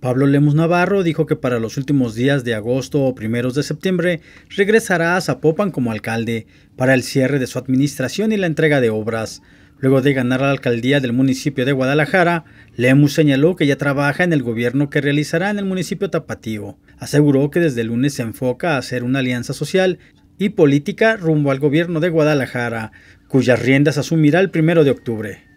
Pablo Lemus Navarro dijo que para los últimos días de agosto o primeros de septiembre regresará a Zapopan como alcalde para el cierre de su administración y la entrega de obras. Luego de ganar la alcaldía del municipio de Guadalajara, Lemus señaló que ya trabaja en el gobierno que realizará en el municipio tapatío. Aseguró que desde el lunes se enfoca a hacer una alianza social y política rumbo al gobierno de Guadalajara, cuyas riendas asumirá el primero de octubre.